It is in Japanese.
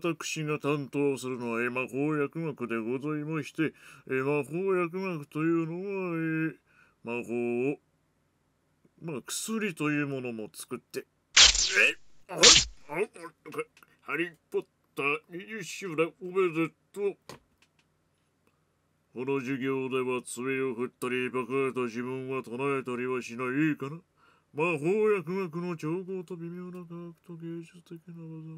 私が担当するのは、え魔法薬学でございまして、え魔法薬学というのは、え魔法を、まあ、薬というものも作って、えあハリー・ポッター20周年おめでとう。この授業では爪を振ったり、バカと自分は唱えたりはしないかな。魔法薬学の調合と微妙な科学と芸術的な技を。